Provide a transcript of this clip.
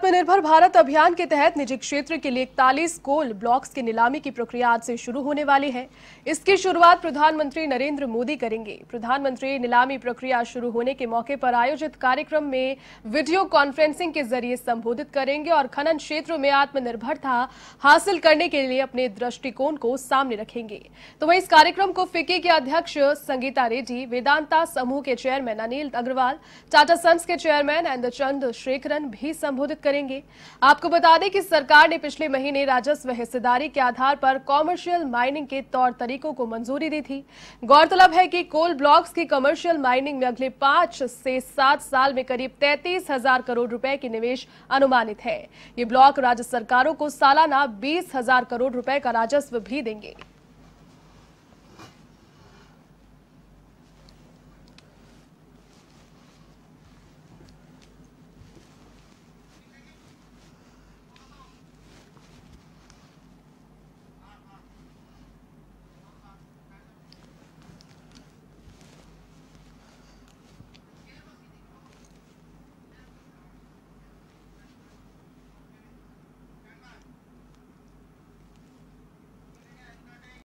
आत्मनिर्भर भारत अभियान के तहत निजी क्षेत्र के लिए इकतालीस कोल ब्लॉक्स की नीलामी की प्रक्रिया आज से शुरू होने वाली है इसकी शुरुआत प्रधानमंत्री नरेंद्र मोदी करेंगे प्रधानमंत्री नीलामी प्रक्रिया शुरू होने के मौके पर आयोजित कार्यक्रम में वीडियो कॉन्फ्रेंसिंग के जरिए संबोधित करेंगे और खनन क्षेत्र में आत्मनिर्भरता हासिल करने के लिए अपने दृष्टिकोण को सामने रखेंगे तो वही इस कार्यक्रम को फिक्की के अध्यक्ष संगीता रेड्डी वेदांता समूह के चेयरमैन अनिल अग्रवाल टाटा सन्स के चेयरमैन एंड शेखरन भी संबोधित करेंगे आपको बता दें कि सरकार ने पिछले महीने राजस्व हिस्सेदारी के आधार पर कॉमर्शियल माइनिंग के तौर तरीकों को मंजूरी दी थी गौरतलब है कि कोल ब्लॉक्स की कमर्शियल माइनिंग में अगले पांच से सात साल में करीब तैतीस हजार करोड़ रुपए की निवेश अनुमानित है ये ब्लॉक राज्य सरकारों को सालाना बीस हजार करोड़ रुपए का राजस्व भी देंगे